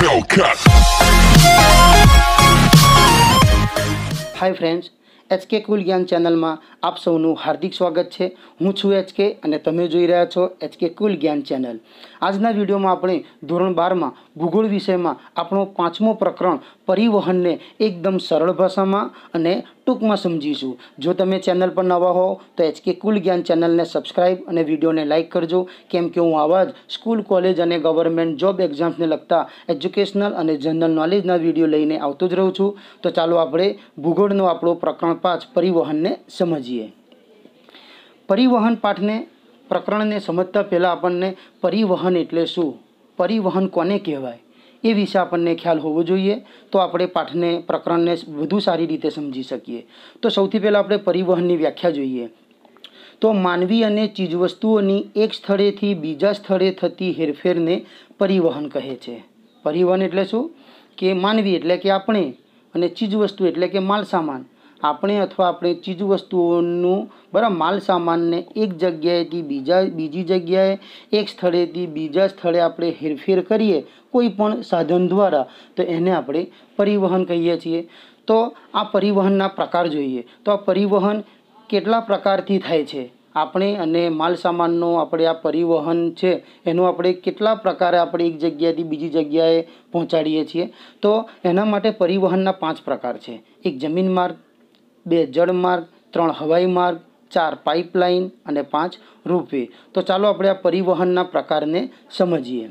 Bellcat. Hi friends HK કુલ જ્ઞાન ચેનલમાં આપ સૌનું હાર્દિક સ્વાગત છે હું છું એચકે અને તમે જોઈ રહ્યા છો એચકે કુલ જ્ઞાન ચેનલ આજના વિડીયોમાં આપણે ધોરણ બારમાં ભૂગોળ વિષયમાં આપણો પાંચમો પ્રકરણ પરિવહનને એકદમ સરળ ભાષામાં અને ટૂંકમાં સમજીશું જો તમે ચેનલ પર નવા હો તો એચકે કુલ જ્ઞાન ચેનલને સબસ્ક્રાઈબ અને વિડીયોને લાઇક કરજો કેમ કે હું આવા જ સ્કૂલ કોલેજ અને ગવર્મેન્ટ જોબ એક્ઝામ્સને લગતા એજ્યુકેશનલ અને જનરલ નોલેજના વિડીયો લઈને આવતો જ રહું છું તો ચાલો આપણે ભૂગોળનો આપણો પ્રકરણ પાંચ પરિવહનને સમજીએ છીએ પરિવહન પાઠને પ્રકરણને સમજતા પહેલાં આપણને પરિવહન એટલે શું પરિવહન કોને કહેવાય એ વિશે આપણને ખ્યાલ હોવો જોઈએ તો આપણે પાઠને પ્રકરણને વધુ સારી રીતે સમજી શકીએ તો સૌથી પહેલાં આપણે પરિવહનની વ્યાખ્યા જોઈએ તો માનવી અને ચીજવસ્તુઓની એક સ્થળેથી બીજા સ્થળે થતી હેરફેરને પરિવહન કહે છે પરિવહન એટલે શું કે માનવી એટલે કે આપણે અને ચીજવસ્તુ એટલે કે માલસામાન આપણે અથવા આપણે ચીજવસ્તુઓનું બરાબર માલ સામાનને એક જગ્યાએથી બીજા બીજી જગ્યાએ એક સ્થળેથી બીજા સ્થળે આપણે હેરફેર કરીએ કોઈ પણ સાધન દ્વારા તો એને આપણે પરિવહન કહીએ છીએ તો આ પરિવહનના પ્રકાર જોઈએ તો આ પરિવહન કેટલા પ્રકારથી થાય છે આપણે અને માલ સામાનનો આપણે આ પરિવહન છે એનો આપણે કેટલા પ્રકારે આપણે એક જગ્યાએથી બીજી જગ્યાએ પહોંચાડીએ છીએ તો એના માટે પરિવહનના પાંચ પ્રકાર છે એક જમીન માર્ગ બે જળમાર્ગ ત્રણ હવાઈ માર્ગ ચાર પાઇપલાઇન અને પાંચ રૂપે તો ચાલો આપણે આ પરિવહનના પ્રકારને સમજીએ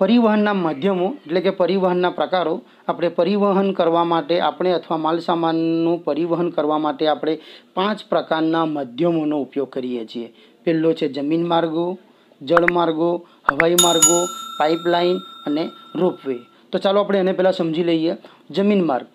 પરિવહનના માધ્યમો એટલે કે પરિવહનના પ્રકારો આપણે પરિવહન કરવા માટે આપણે અથવા માલસામાનનું પરિવહન કરવા માટે આપણે પાંચ પ્રકારના માધ્યમોનો ઉપયોગ કરીએ છીએ પહેલો છે જમીન માર્ગો જળમાર્ગો હવાઈ માર્ગો પાઇપલાઇન અને રોપવે તો ચાલો આપણે એને પહેલાં સમજી લઈએ જમીન માર્ગ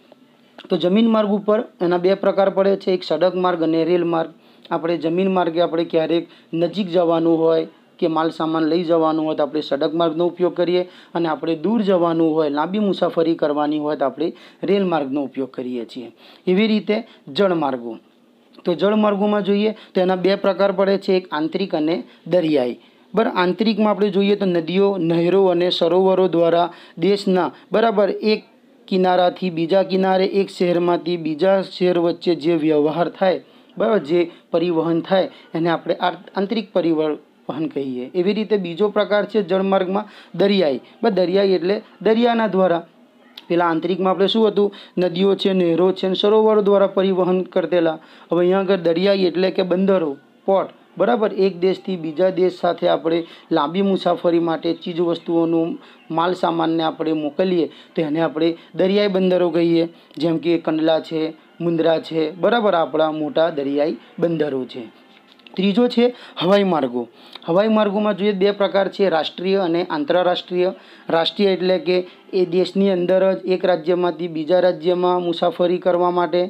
તો જમીન માર્ગ ઉપર એના બે પ્રકાર પડે છે એક સડક માર્ગ અને રેલ માર્ગ આપણે જમીન માર્ગે આપણે ક્યારેક નજીક જવાનું હોય કે માલ સામાન લઈ જવાનું હોય તો આપણે સડક માર્ગનો ઉપયોગ કરીએ અને આપણે દૂર જવાનું હોય લાંબી મુસાફરી કરવાની હોય તો આપણે રેલ માર્ગનો ઉપયોગ કરીએ છીએ એવી રીતે જળમાર્ગો તો જળમાર્ગોમાં જોઈએ તો એના બે પ્રકાર પડે છે એક આંતરિક અને દરિયાઈ બર આંતરિકમાં આપણે જોઈએ તો નદીઓ નહેરો અને સરોવરો દ્વારા દેશના બરાબર એક કિનારાથી બીજા કિનારે એક શહેરમાંથી બીજા શહેર વચ્ચે જે વ્યવહાર થાય બરાબર જે પરિવહન થાય એને આપણે આંતરિક પરિવહન કહીએ એવી રીતે બીજો પ્રકાર છે જળમાર્ગમાં દરિયાઈ બસ દરિયાઈ એટલે દરિયાના દ્વારા પેલા આંતરિકમાં આપણે શું હતું નદીઓ છે નહેરો છે અને સરોવરો દ્વારા પરિવહન કરતેલા હવે અહીંયા આગળ દરિયાઈ એટલે કે બંદરો પોર્ટ બરાબર એક દેશથી બીજા દેશ સાથે આપણે લાંબી મુસાફરી માટે ચીજવસ્તુઓનું માલ સામાનને આપણે મોકલીએ તો એને આપણે દરિયાઈ બંદરો કહીએ જેમ કે કંડલા છે મુંદ્રા છે બરાબર આપણા મોટા દરિયાઈ બંદરો છે ત્રીજો છે હવાઈ માર્ગો હવાઈ માર્ગોમાં જોઈએ બે પ્રકાર છે રાષ્ટ્રીય અને આંતરરાષ્ટ્રીય રાષ્ટ્રીય એટલે કે એ દેશની અંદર જ એક રાજ્યમાંથી બીજા રાજ્યમાં મુસાફરી કરવા માટે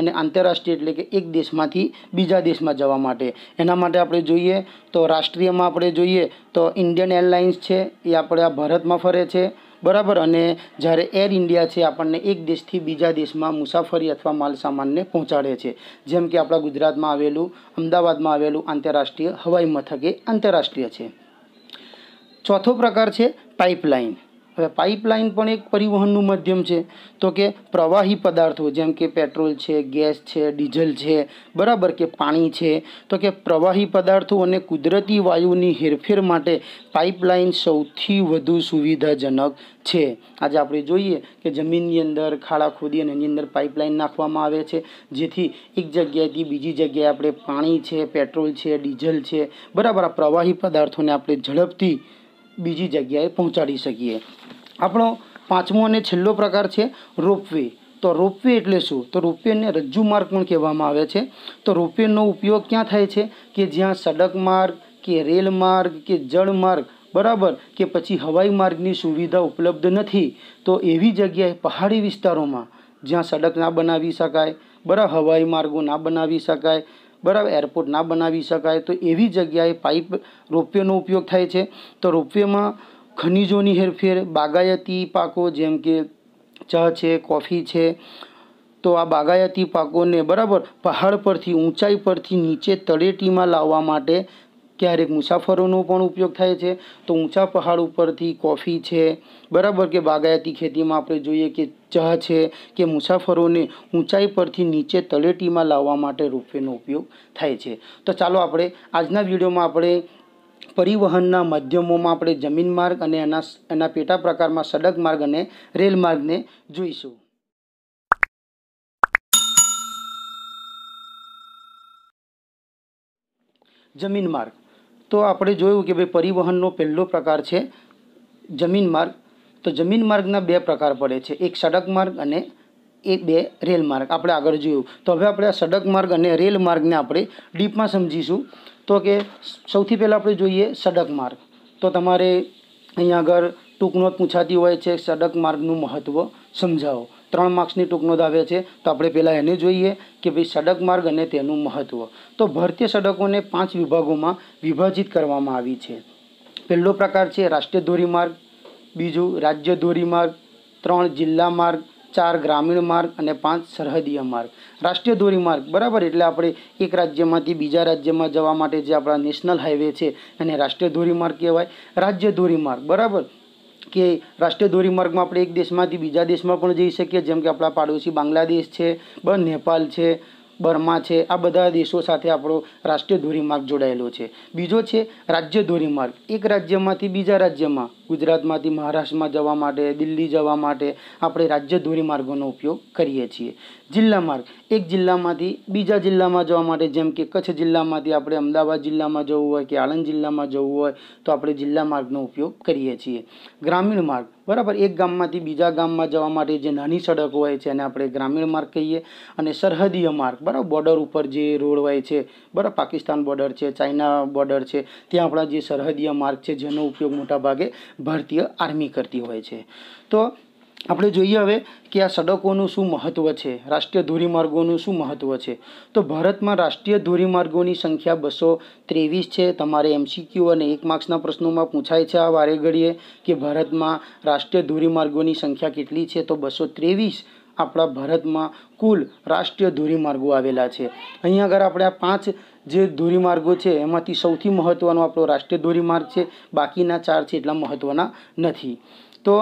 અને આંતરરાષ્ટ્રીય એટલે કે એક દેશમાંથી બીજા દેશમાં જવા માટે એના માટે આપણે જોઈએ તો રાષ્ટ્રીયમાં આપણે જોઈએ તો ઇન્ડિયન એરલાઇન્સ છે એ આપણે આ ભારતમાં ફરે છે બરાબર અને જ્યારે એર ઇન્ડિયા છે આપણને એક દેશથી બીજા દેશમાં મુસાફરી અથવા માલસામાનને પહોંચાડે છે જેમ કે આપણા ગુજરાતમાં આવેલું અમદાવાદમાં આવેલું આંતરરાષ્ટ્રીય હવાઈ મથકે આંતરરાષ્ટ્રીય છે ચોથો પ્રકાર છે પાઇપલાઇન હવે પાઇપલાઇન પણ એક પરિવહનનું માધ્યમ છે તો કે પ્રવાહી પદાર્થો જેમ કે પેટ્રોલ છે ગેસ છે ડીઝલ છે બરાબર કે પાણી છે તો કે પ્રવાહી પદાર્થો અને કુદરતી વાયુની હેરફેર માટે પાઇપલાઇન સૌથી વધુ સુવિધાજનક છે આજે આપણે જોઈએ કે જમીનની અંદર ખાડા ખોદી અને એની અંદર પાઇપલાઇન નાખવામાં આવે છે જેથી એક જગ્યાએથી બીજી જગ્યાએ આપણે પાણી છે પેટ્રોલ છે ડીઝલ છે બરાબર આ પ્રવાહી પદાર્થોને આપણે ઝડપથી બીજી જગ્યાએ પહોંચાડી શકીએ આપણો પાંચમો અને છેલ્લો પ્રકાર છે રોપવે તો રોપવે એટલે શું તો રોપવેને રજ્જુ માર્ગ પણ કહેવામાં આવે છે તો રોપવેનો ઉપયોગ ક્યાં થાય છે કે જ્યાં સડક માર્ગ કે રેલ માર્ગ કે જળ માર્ગ બરાબર કે પછી હવાઈ માર્ગની સુવિધા ઉપલબ્ધ નથી તો એવી જગ્યાએ પહાડી વિસ્તારોમાં જ્યાં સડક ના બનાવી શકાય બરાબર હવાઈ માર્ગો ના બનાવી શકાય બરાબર એરપોર્ટ ના બનાવી શકાય તો એવી જગ્યાએ પાઇપ રોપવેનો ઉપયોગ થાય છે તો રોપવેમાં ખનિજોની હેરફેર બાગાયતી પાકો જેમ કે ચા છે કોફી છે તો આ બાગાયતી પાકોને બરાબર પહાડ પરથી ઊંચાઈ પરથી નીચે તળેટીમાં લાવવા માટે ક્યારેક મુસાફરોનો પણ ઉપયોગ થાય છે તો ઊંચા પહાડ ઉપરથી કોફી છે બરાબર કે બાગાયતી ખેતીમાં આપણે જોઈએ કે ચા છે કે મુસાફરોને ઊંચાઈ પરથી નીચે તળેટીમાં લાવવા માટે રોપવેનો ઉપયોગ થાય છે તો ચાલો આપણે આજના વિડીયોમાં આપણે પરિવહનના માધ્યમોમાં આપણે જમીન માર્ગ અને એના એના પેટા પ્રકારમાં સડક માર્ગ અને રેલ માર્ગને જોઈશું જમીન માર્ગ તો આપણે જોયું કે ભાઈ પરિવહનનો પહેલો પ્રકાર છે જમીન માર્ગ તો જમીન માર્ગના બે પ્રકાર પડે છે એક સડક માર્ગ અને એ બે રેલ માર્ગ આપણે આગળ જોયું તો હવે આપણે આ સડક માર્ગ અને રેલ માર્ગને આપણે ડીપમાં સમજીશું તો કે સૌથી પહેલાં આપણે જોઈએ સડક માર્ગ તો તમારે અહીંયા આગળ ટૂંકનોટ પૂછાતી હોય છે સડક માર્ગનું મહત્ત્વ સમજાવો ત્રણ માર્ક્સની ટૂંક નોંધ છે તો આપણે પહેલાં એને જોઈએ કે ભાઈ સડક માર્ગ અને તેનું મહત્ત્વ તો ભારતીય સડકોને પાંચ વિભાગોમાં વિભાજિત કરવામાં આવી છે પહેલો પ્રકાર છે રાષ્ટ્રીય ધોરીમાર્ગ બીજું રાજ્ય ધોરીમાર્ગ ત્રણ જિલ્લા માર્ગ ચાર ગ્રામીણ માર્ગ અને પાંચ સરહદીય માર્ગ રાષ્ટ્રીય ધોરીમાર્ગ બરાબર એટલે આપણે એક રાજ્યમાંથી બીજા રાજ્યમાં જવા માટે જે આપણા નેશનલ હાઈવે છે એને રાષ્ટ્રીય ધોરીમાર્ગ કહેવાય રાજ્ય ધોરીમાર્ગ બરાબર કે રાષ્ટ્રીય ધોરીમાર્ગમાં આપણે એક દેશમાંથી બીજા દેશમાં પણ જઈ શકીએ જેમ કે આપણા પાડોશી બાંગ્લાદેશ છે બ નેપાલ છે બર્મા છે આ બધા દેશો સાથે આપણો રાષ્ટ્રીય ધોરીમાર્ગ જોડાયેલો છે બીજો છે રાજ્ય ધોરીમાર્ગ એક રાજ્યમાંથી બીજા રાજ્યમાં ગુજરાતમાંથી મહારાષ્ટ્રમાં જવા માટે દિલ્હી જવા માટે આપણે રાજ્ય ધોરીમાર્ગોનો ઉપયોગ કરીએ છીએ જિલ્લા માર્ગ એક જિલ્લામાંથી બીજા જિલ્લામાં જવા માટે જેમ કે કચ્છ જિલ્લામાંથી આપણે અમદાવાદ જિલ્લામાં જવું હોય કે આણંદ જિલ્લામાં જવું હોય તો આપણે જિલ્લા માર્ગનો ઉપયોગ કરીએ છીએ ગ્રામીણ માર્ગ બરાબર એક ગામમાંથી બીજા ગામમાં જવા માટે જે નાની સડક હોય છે એને આપણે ગ્રામીણ માર્ગ કહીએ અને સરહદીય માર્ગ બરાબર બોર્ડર ઉપર જે રોડ હોય છે બરાબર પાકિસ્તાન બોર્ડર છે ચાઇના બોર્ડર છે ત્યાં આપણા જે સરહદીય માર્ગ છે જેનો ઉપયોગ મોટાભાગે ભારતીય આર્મી કરતી હોય છે તો આપણે જોઈએ હવે કે આ સડકોનું શું મહત્ત્વ છે રાષ્ટ્રીય ધોરીમાર્ગોનું શું મહત્ત્વ છે તો ભારતમાં રાષ્ટ્રીય ધોરીમાર્ગોની સંખ્યા બસો ત્રેવીસ છે તમારે એમસીક્યુ અને એક માર્ક્સના પ્રશ્નોમાં પૂછાય છે આ વારે ઘડીએ કે ભારતમાં રાષ્ટ્રીય ધોરીમાર્ગોની સંખ્યા કેટલી છે તો બસો ત્રેવીસ આપણા ભારતમાં કુલ રાષ્ટ્રીય ધોરીમાર્ગો આવેલા છે અહીંયા આગળ આપણે આ પાંચ જે ધોરીમાર્ગો છે એમાંથી સૌથી મહત્ત્વનો આપણો રાષ્ટ્રીય ધોરીમાર્ગ છે બાકીના ચાર છે એટલા મહત્ત્વના નથી તો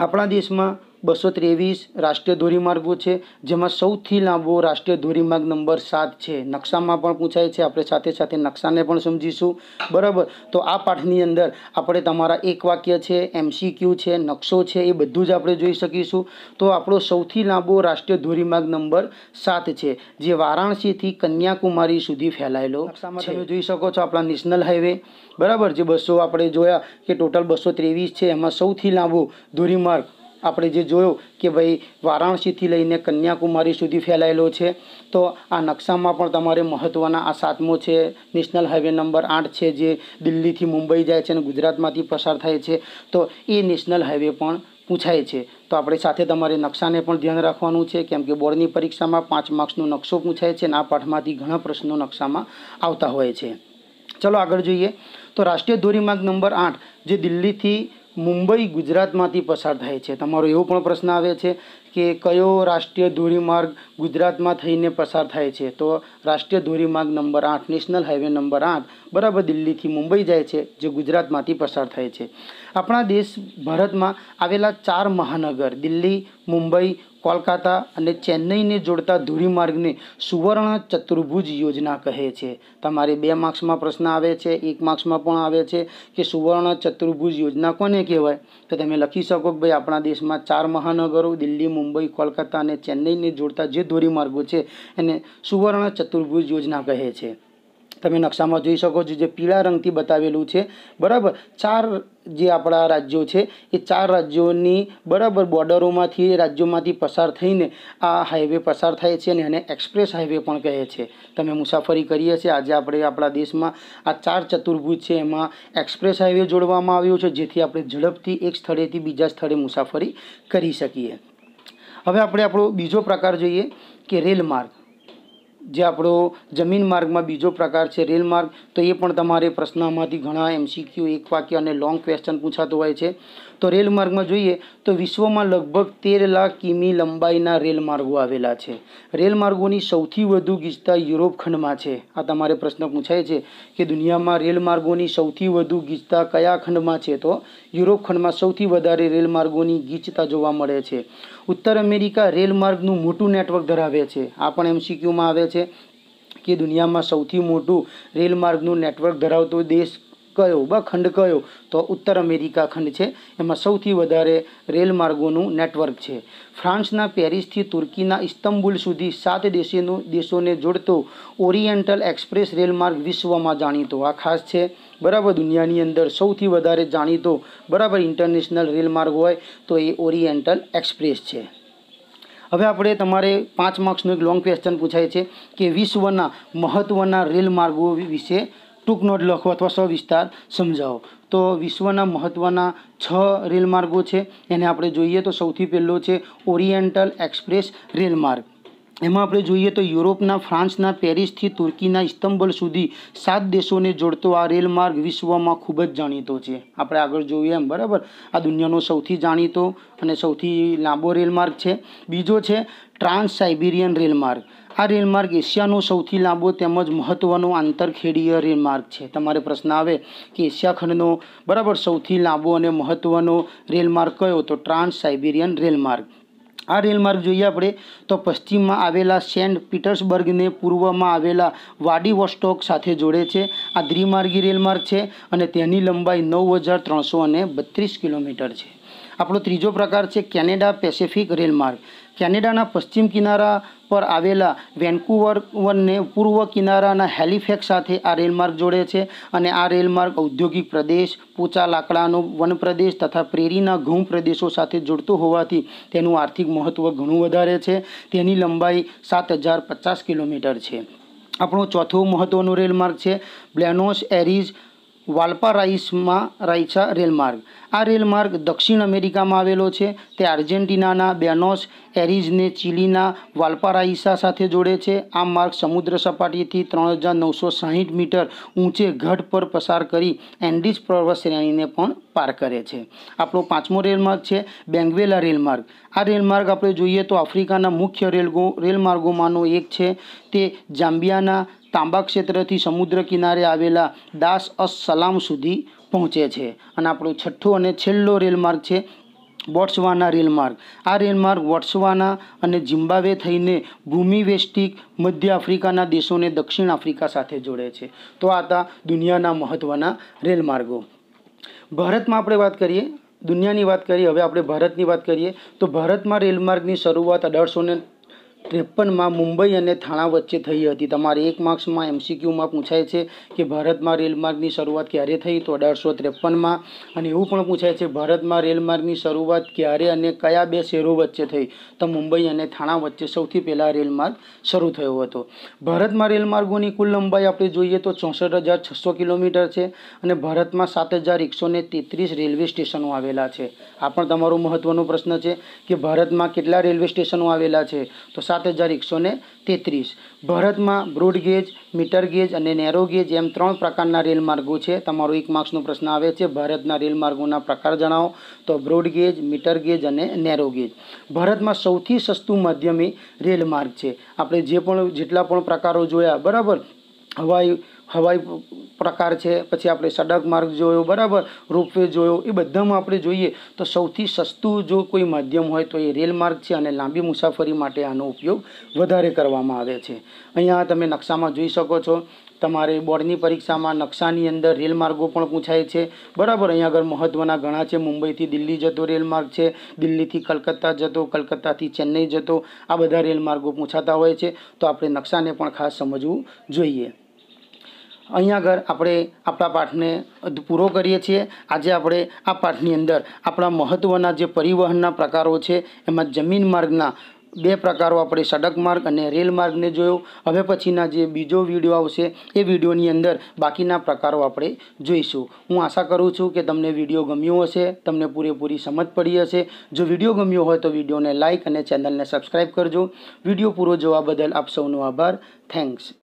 આપણા દેશમાં બસો ત્રેવીસ રાષ્ટ્રીય ધોરીમાર્ગો છે જેમાં સૌથી લાંબો રાષ્ટ્રીય ધોરીમાર્ગ નંબર સાત છે નકશામાં પણ પૂછાય છે આપણે સાથે સાથે નકશાને પણ સમજીશું બરાબર તો આ પાઠની અંદર આપણે તમારા એક વાક્ય છે એમસીક્યુ છે નકશો છે એ બધું જ આપણે જોઈ શકીશું તો આપણો સૌથી લાંબો રાષ્ટ્રીય ધોરીમાર્ગ નંબર સાત છે જે વારાણસીથી કન્યાકુમારી સુધી ફેલાયેલો નકશામાં તમે જોઈ શકો છો આપણા નેશનલ હાઈવે બરાબર જે બસો આપણે જોયા કે ટોટલ બસો ત્રેવીસ છે એમાં સૌથી લાંબો ધોરીમાર્ગ આપણે જે જોયું કે ભાઈ વારાણસીથી લઈને કન્યાકુમારી સુધી ફેલાયેલો છે તો આ નકશામાં પણ તમારે મહત્ત્વના આ સાતમો છે નેશનલ હાઈવે નંબર આઠ છે જે દિલ્હીથી મુંબઈ જાય છે અને ગુજરાતમાંથી પસાર થાય છે તો એ નેશનલ હાઈવે પણ પૂછાય છે તો આપણે સાથે તમારે નકશાને પણ ધ્યાન રાખવાનું છે કેમ કે બોર્ડની પરીક્ષામાં પાંચ માર્ક્સનો નકશો પૂછાય છે અને આ પાઠમાંથી ઘણા પ્રશ્નો નકશામાં આવતા હોય છે ચલો આગળ જોઈએ તો રાષ્ટ્રીય ધોરીમાર્ગ નંબર આઠ જે દિલ્હીથી મુંબઈ ગુજરાતમાંથી પસાર થાય છે તમારો એવો પણ પ્રશ્ન આવે છે કે કયો રાષ્ટ્રીય ધોરીમાર્ગ ગુજરાતમાં થઈને પસાર થાય છે તો રાષ્ટ્રીય ધોરીમાર્ગ નંબર આઠ નેશનલ હાઈવે નંબર આઠ બરાબર દિલ્હીથી મુંબઈ જાય છે જે ગુજરાતમાંથી પસાર થાય છે આપણા દેશ ભારતમાં આવેલા ચાર મહાનગર દિલ્હી મુંબઈ કોલકાતા અને ચેન્નઈને જોડતા ધોરીમાર્ગને સુવર્ણ ચતુર્ભુજ યોજના કહે છે તમારે બે માર્ક્સમાં પ્રશ્ન આવે છે એક માર્ક્સમાં પણ આવે છે કે સુવર્ણ ચતુર્ભુજ યોજના કોને કહેવાય તો તમે લખી શકો કે ભાઈ આપણા દેશમાં ચાર મહાનગરો દિલ્હી મુંબઈ મુંબઈ કોલકાતા અને ચેન્નઈને જોડતા જે ધોરીમાર્ગો છે એને સુવર્ણ ચતુર્ભુજ યોજના કહે છે તમે નકશામાં જોઈ શકો છો જે પીળા રંગથી બતાવેલું છે બરાબર ચાર જે આપણા રાજ્યો છે એ ચાર રાજ્યોની બરાબર બોર્ડરોમાંથી રાજ્યોમાંથી પસાર થઈને આ હાઈવે પસાર થાય છે અને એને એક્સપ્રેસ હાઈવે પણ કહે છે તમે મુસાફરી કરીએ છીએ આજે આપણે આપણા દેશમાં આ ચાર ચતુર્ભુજ છે એમાં એક્સપ્રેસ હાઈવે જોડવામાં આવ્યો છે જેથી આપણે ઝડપથી એક સ્થળેથી બીજા સ્થળે મુસાફરી કરી શકીએ હવે આપણે આપણો બીજો પ્રકાર જોઈએ કે રેલ માર્ગ જે આપણો જમીન માર્ગમાં બીજો પ્રકાર છે રેલ માર્ગ તો એ પણ તમારે પ્રશ્નમાંથી ઘણા એમસીક્યુ એક વાક્ય અને લોંગ ક્વેશ્ચન પૂછાતો હોય છે તો રેલ માર્ગમાં જોઈએ તો વિશ્વમાં લગભગ તેર લાખ કિમી લંબાઈના રેલમાર્ગો આવેલા છે રેલ માર્ગોની સૌથી વધુ ગીચતા યુરોપ ખંડમાં છે આ તમારે પ્રશ્ન પૂછાય છે કે દુનિયામાં રેલ માર્ગોની સૌથી વધુ ગીચતા કયા ખંડમાં છે તો યુરોપ ખંડમાં સૌથી વધારે રેલ માર્ગોની ગીચતા જોવા મળે છે ઉત્તર અમેરિકા રેલમાર્ગનું મોટું નેટવર્ક ધરાવે છે આ પણ એમસીક્યુમાં આવે છે કે દુનિયામાં સૌથી મોટું રેલમાર્ગનું નેટવર્ક ધરાવતો દેશ કયો બ ખંડ કયો તો ઉત્તર અમેરિકા ખંડ છે એમાં સૌથી વધારે રેલ માર્ગોનું નેટવર્ક છે ફ્રાન્સના પેરિસથી તુર્કીના ઇસ્તંબુલ સુધી સાત દેશોનું દેશોને જોડતો ઓરિએન્ટલ એક્સપ્રેસ રેલ માર્ગ વિશ્વમાં જાણીતો આ ખાસ છે બરાબર દુનિયાની અંદર સૌથી વધારે જાણીતો બરાબર ઇન્ટરનેશનલ રેલ માર્ગ હોય તો એ ઓરિએન્ટલ એક્સપ્રેસ છે હવે આપણે તમારે પાંચ માર્ક્સનું એક લોંગ ક્વેશ્ચન પૂછાય છે કે વિશ્વના મહત્ત્વના રેલ માર્ગો વિશે ટૂંક નોટ લખો અથવા સવિસ્તાર સમજાવો તો વિશ્વના મહત્ત્વના છ રેલ માર્ગો છે એને આપણે જોઈએ તો સૌથી પહેલો છે ઓરિએન્ટલ એક્સપ્રેસ રેલ માર્ગ એમાં આપણે જોઈએ તો યુરોપના ફ્રાન્સના પેરિસથી તુર્કીના ઇસ્તંબલ સુધી સાત દેશોને જોડતો આ રેલમાર્ગ વિશ્વમાં ખૂબ જ જાણીતો છે આપણે આગળ જોઈએ એમ બરાબર આ દુનિયાનો સૌથી જાણીતો અને સૌથી લાંબો રેલમાર્ગ છે બીજો છે ટ્રાન્સ સાઇબિરિયન રેલમાર્ગ આ રેલમાર્ગ એશિયાનો સૌથી લાંબો તેમજ મહત્ત્વનો આંતરખેડીય રેલમાર્ગ છે તમારે પ્રશ્ન આવે કે એશિયા ખંડનો બરાબર સૌથી લાંબો અને મહત્ત્વનો રેલમાર્ગ કયો તો ટ્રાન્સ સાઇબિરિયન રેલમાર્ગ આ રેલમાર્ગ જોઈએ આપણે તો પશ્ચિમમાં આવેલા સેન્ટ પીટર્સબર્ગને પૂર્વમાં આવેલા વાડી વોસ્ટોક સાથે જોડે છે આ દ્વિમાર્ગી રેલમાર્ગ છે અને તેની લંબાઈ નવ હજાર ત્રણસો અને બત્રીસ કિલોમીટર છે આપણો ત્રીજો પ્રકાર છે કેનેડા પેસેફિક રેલમાર્ગ કેનેડાના પશ્ચિમ કિનારા પર આવેલા વેન્કુવરને પૂર્વ કિનારાના હેલિફેક સાથે આ રેલમાર્ગ જોડે છે અને આ રેલમાર્ગ ઔદ્યોગિક પ્રદેશ પોચા લાકડાનો વન પ્રદેશ તથા પ્રેરીના ઘઉં પ્રદેશો સાથે જોડતો હોવાથી તેનું આર્થિક મહત્ત્વ ઘણું વધારે છે તેની લંબાઈ સાત હજાર પચાસ કિલોમીટર છે આપણો ચોથો મહત્ત્વનો રેલમાર્ગ છે બ્લેનોસ એરિઝ વાલ્પારાઇસમાં રાઇચા રેલમાર્ગ આ રેલમાર્ગ દક્ષિણ અમેરિકામાં આવેલો છે તે આર્જેન્ટિનાના બેનોસ એરિઝને ચીલીના વાલ્પારાઇસા સાથે જોડે છે આ માર્ગ સમુદ્ર સપાટીથી ત્રણ હજાર નવસો સાહીઠ મીટર ઊંચે ઘટ પર પસાર કરી એન્ડિસ પર્વત શ્રેણીને પણ પાર કરે છે આપણો પાંચમો રેલમાર્ગ છે બેંગવેલા રેલમાર્ગ આ રેલમાર્ગ આપણે જોઈએ તો આફ્રિકાના મુખ્ય રેલગો રેલમાર્ગોમાંનો એક છે તે જાંબિયાના તાંબા ક્ષેત્રથી સમુદ્ર કિનારે આવેલા દાસ અસ સલામ સુધી પહોંચે છે અને આપણો છઠ્ઠો અને છેલ્લો રેલમાર્ગ છે બોટ્સવાના રેલમાર્ગ આ રેલમાર્ગ બોટ્સવાના અને જિમ્બાવે થઈને ભૂમિ વેસ્ટિક મધ્ય આફ્રિકાના દેશોને દક્ષિણ આફ્રિકા સાથે જોડે છે તો આ હતા દુનિયાના મહત્ત્વના રેલમાર્ગો ભારતમાં આપણે વાત કરીએ દુનિયાની વાત કરીએ હવે આપણે ભારતની વાત કરીએ તો ભારતમાં રેલમાર્ગની શરૂઆત અઢારસો ને ત્રેપનમાં મુંબઈ અને થાણા વચ્ચે થઈ હતી તમારે એક માર્ક્સમાં એમસીક્યુમાં પૂછાય છે કે ભારતમાં રેલમાર્ગની શરૂઆત ક્યારે થઈ તો અઢારસો ત્રેપનમાં અને એવું પણ પૂછાય છે ભારતમાં રેલમાર્ગની શરૂઆત ક્યારે અને કયા બે શહેરો વચ્ચે થઈ તો મુંબઈ અને થાણા વચ્ચે સૌથી પહેલાં રેલમાર્ગ શરૂ થયો હતો ભારતમાં રેલમાર્ગોની કુલ લંબાઈ આપણે જોઈએ તો ચોસઠ હજાર છસો કિલોમીટર છે અને ભારતમાં સાત હજાર એકસો ને તેત્રીસ રેલવે સ્ટેશનો આવેલા છે આ પણ તમારો મહત્ત્વનો પ્રશ્ન છે કે ભારતમાં કેટલા રેલવે સ્ટેશનો આવેલા છે તો સાત તો 1233 ભારતમાં બ્રોડ ગેજ મીટર ગેજ અને નેરો ગેજ જેમ ત્રણ પ્રકારના રેલ માર્ગો છે તમારો એક માર્ક્સનો પ્રશ્ન આવે છે ભારતના રેલ માર્ગોના પ્રકાર જણાવો તો બ્રોડ ગેજ મીટર ગેજ અને નેરો ગેજ ભારતમાં સૌથી સસ્તું માધ્યમી રેલ માર્ગ છે આપણે જે પણ જેટલા પણ પ્રકારો જોયા બરાબર હવે હવાઈ પ્રકાર છે પછી આપણે સડક માર્ગ જોયો બરાબર રોપવે જોયો એ બધામાં આપણે જોઈએ તો સૌથી સસ્તું જો કોઈ માધ્યમ હોય તો એ રેલ માર્ગ છે અને લાંબી મુસાફરી માટે આનો ઉપયોગ વધારે કરવામાં આવે છે અહીંયા તમે નકશામાં જોઈ શકો છો તમારે બોર્ડની પરીક્ષામાં નકશાની અંદર રેલ માર્ગો પણ પૂછાય છે બરાબર અહીંયા આગળ મહત્ત્વના ઘણા છે મુંબઈથી દિલ્હી જતો રેલ માર્ગ છે દિલ્હીથી કલકત્તા જતો કલકત્તાથી ચેન્નઈ જતો આ બધા રેલ માર્ગો પૂછાતા હોય છે તો આપણે નકશાને પણ ખાસ સમજવું જોઈએ અહીંયા આગળ આપણે આપણા પાઠને પૂરો કરીએ છીએ આજે આપણે આ પાઠની અંદર આપણા મહત્ત્વના જે પરિવહનના પ્રકારો છે એમાં જમીન માર્ગના બે પ્રકારો આપણે સડક માર્ગ અને રેલ માર્ગને જોયો હવે પછીના જે બીજો વિડીયો આવશે એ વિડીયોની અંદર બાકીના પ્રકારો આપણે જોઈશું હું આશા કરું છું કે તમને વિડીયો ગમ્યો હશે તમને પૂરેપૂરી સમજ પડી હશે જો વિડીયો ગમ્યો હોય તો વિડીયોને લાઇક અને ચેનલને સબસ્ક્રાઈબ કરજો વિડીયો પૂરો જોવા બદલ આપ સૌનો આભાર થેન્ક્સ